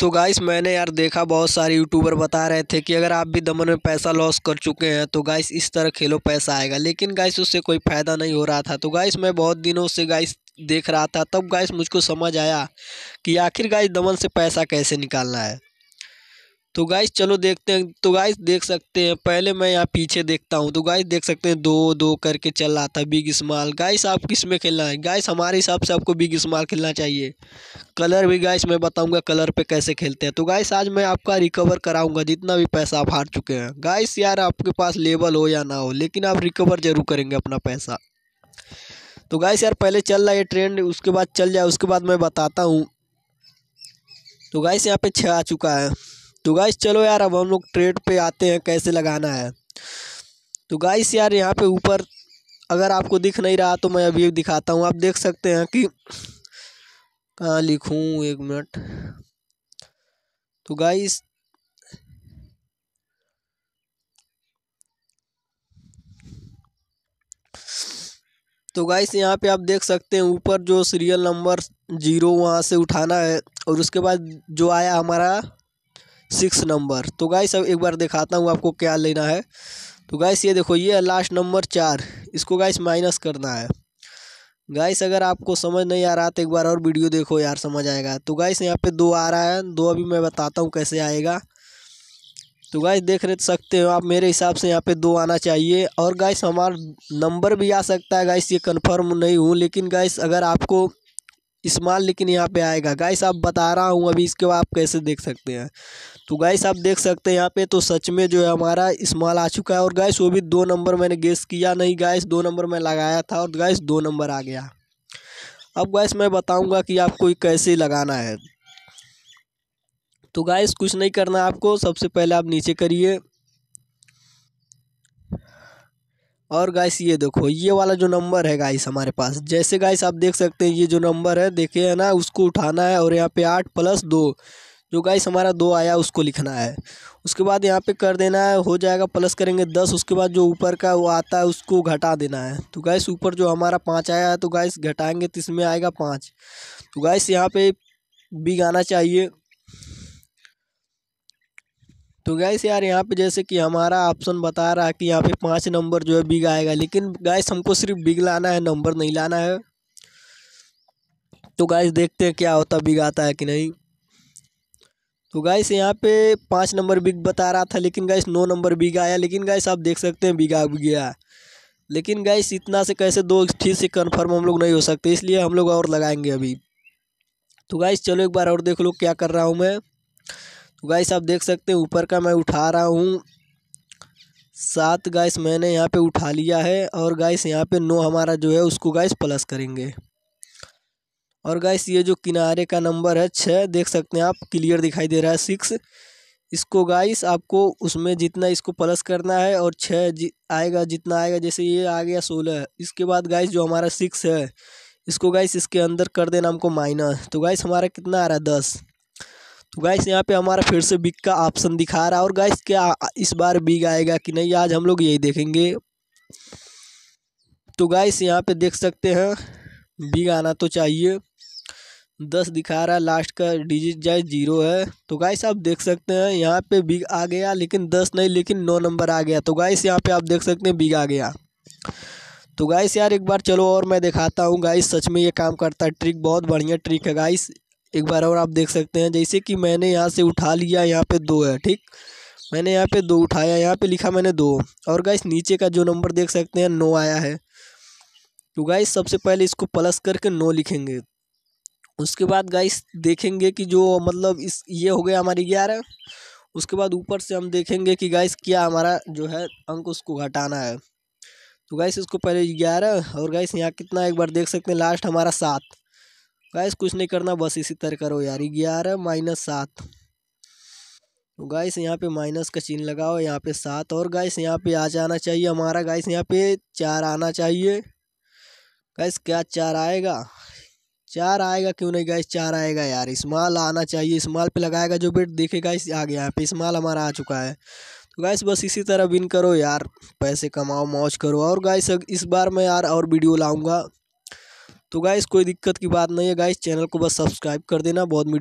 तो गाइस मैंने यार देखा बहुत सारे यूट्यूबर बता रहे थे कि अगर आप भी दमन में पैसा लॉस कर चुके हैं तो गाइस इस तरह खेलो पैसा आएगा लेकिन गाइस उससे कोई फ़ायदा नहीं हो रहा था तो गाइस मैं बहुत दिनों से गाइस देख रहा था तब गाइस मुझको समझ आया कि आखिर गाइस दमन से पैसा कैसे निकालना है तो गाइस चलो देखते हैं तो गाइस देख सकते हैं पहले मैं यहाँ पीछे देखता हूँ तो गाइस देख सकते हैं दो दो करके चल रहा था बिग स्मॉल गाइस आप किस में खेलना है गाइस हमारे हिसाब से आपको बिग स्मॉल खेलना चाहिए कलर भी गाइस मैं बताऊँगा कलर पे कैसे खेलते हैं तो गाइस आज मैं आपका रिकवर कराऊँगा जितना भी पैसा आप हार चुके हैं गाइस यार आपके पास लेबल हो या ना हो लेकिन आप रिकवर ज़रूर करेंगे अपना पैसा तो गाइस यार पहले चल रहा है ट्रेंड उसके बाद चल जाए उसके बाद मैं बताता हूँ तो गाइस यहाँ पे छः आ चुका है तो गाइस चलो यार अब हम लोग ट्रेड पे आते हैं कैसे लगाना है तो गाइस यार यहाँ पे ऊपर अगर आपको दिख नहीं रहा तो मैं अभी दिखाता हूँ आप देख सकते हैं कि कहाँ लिखूँ एक मिनट तो गाइस तो गाइस यहाँ पे आप देख सकते हैं ऊपर जो सीरियल नंबर जीरो वहाँ से उठाना है और उसके बाद जो आया हमारा सिक्स नंबर तो गाइस अब एक बार दिखाता हूँ आपको क्या लेना है तो गाइस ये देखो ये लास्ट नंबर चार इसको गाइस माइनस करना है गाइस अगर आपको समझ नहीं आ रहा तो एक बार और वीडियो देखो यार समझ आएगा तो गाइस यहाँ पे दो आ रहा है दो अभी मैं बताता हूँ कैसे आएगा तो गाइस देख रहे सकते हो आप मेरे हिसाब से यहाँ पे दो आना चाहिए और गाइस हमारा नंबर भी आ सकता है गाइस ये कंफर्म नहीं हूँ लेकिन गाइस अगर आपको इस्माल लेकिन यहाँ पे आएगा गाइस आप बता रहा हूँ अभी इसके बाद आप कैसे देख सकते हैं तो गाइस आप देख सकते हैं यहाँ पे तो सच में जो है हमारा स्मॉल आ चुका है और गाइस वो भी दो नंबर मैंने गेस किया नहीं गाइस दो नंबर मैं लगाया था और गाइस दो नंबर आ गया अब गाइस मैं बताऊँगा कि आपको कैसे लगाना है तो गाइस कुछ नहीं करना आपको सबसे पहले आप नीचे करिए और गाइस ये देखो ये वाला जो नंबर है गाइस हमारे पास जैसे गाइस आप देख सकते हैं ये जो नंबर है देखे है ना उसको उठाना है और यहाँ पे आठ प्लस दो जो गाइस हमारा दो आया उसको लिखना है उसके बाद यहाँ पे कर देना है हो जाएगा प्लस करेंगे दस उसके बाद जो ऊपर का वो आता है उसको घटा देना है तो गाइस ऊपर जो हमारा पाँच आया है तो गाइस घटाएँगे तो इसमें आएगा पाँच तो गाइस यहाँ पर बिग आना चाहिए तो गैस यार यहाँ पे जैसे कि हमारा ऑप्शन बता रहा है कि यहाँ पे पाँच नंबर जो है बिग आएगा लेकिन गैस हमको सिर्फ बिग लाना है नंबर नहीं लाना है तो गैस देखते हैं क्या होता बिग आता है कि नहीं तो गैस यहाँ पे पाँच नंबर बिग बता रहा था लेकिन गैस नौ नंबर बिग आया लेकिन गैस आप देख सकते हैं बिग आ गया लेकिन गैस इतना से कैसे दो ठीक से कन्फर्म हम लोग नहीं हो सकते इसलिए हम लोग और लगाएंगे अभी तो गैस चलो एक बार और देख लो क्या कर रहा हूँ मैं तो गाइस आप देख सकते हैं ऊपर का मैं उठा रहा हूँ सात गाइस मैंने यहाँ पे उठा लिया है और गाइस यहाँ पे नो हमारा जो है उसको गाइस प्लस करेंगे और गाइस ये जो किनारे का नंबर है छः देख सकते हैं आप क्लियर दिखाई दे रहा है सिक्स इसको गाइस आपको उसमें जितना इसको प्लस करना है और छः जि आएगा जितना आएगा जैसे ये आ गया सोलह इसके बाद गाइस जो हमारा सिक्स है इसको गाइस इसके अंदर कर देना हमको माइनस तो गाइस हमारा कितना आ रहा है दस तो गाइस यहाँ पे हमारा फिर से बिग का ऑप्शन दिखा रहा है और गैस क्या इस बार बिग आएगा कि नहीं आज हम लोग यही देखेंगे तो गाइस यहाँ पे देख सकते हैं बिग आना तो चाहिए दस दिखा रहा है लास्ट का डिजिट जाए जीरो है तो गाइस आप देख सकते हैं यहाँ पे बिग आ गया लेकिन दस नहीं लेकिन नौ नंबर आ गया तो गाइस यहाँ पे आप देख सकते हैं बिग आ गया तो गाइस यार एक बार चलो और मैं दिखाता हूँ गाइस सच में ये काम करता है ट्रिक बहुत बढ़िया ट्रिक है गाइस एक बार और आप देख सकते हैं जैसे कि मैंने यहाँ से उठा लिया यहाँ पे दो है ठीक मैंने यहाँ पे दो उठाया यहाँ पे लिखा मैंने दो और गाइस नीचे का जो नंबर देख सकते हैं नो आया है तो गाइस सबसे पहले इसको प्लस करके नो लिखेंगे उसके बाद गाइस देखेंगे कि जो मतलब इस ये हो गया हमारी ग्यारह उसके बाद ऊपर से हम देखेंगे कि गाइस क्या हमारा जो है अंक उसको घटाना है तो गाइस इसको पहले ग्यारह और गाइस यहाँ कितना एक बार देख सकते हैं लास्ट हमारा सात गाइस कुछ नहीं करना बस इसी तरह करो यार ग्यारह माइनस सात गाइस यहाँ पे माइनस का चिन्ह लगाओ यहाँ पे सात और गाइस यहाँ पे आ जाना चाहिए हमारा गाइस यहाँ पे चार आना चाहिए गाइस क्या चार आएगा चार आएगा क्यों नहीं गाइस चार आएगा यार इस्माल आना चाहिए इस्माल पे लगाएगा जो बेट देखेगा इस आ गया यहाँ पे इस्माल हमारा आ चुका है तो गाइस बस इसी तरह विन करो यार पैसे कमाओ मौज करो और गाइस इस बार मैं यार और वीडियो लाऊंगा तो गाइस कोई दिक्कत की बात नहीं है गाइस चैनल को बस सब्सक्राइब कर देना बहुत वीडियो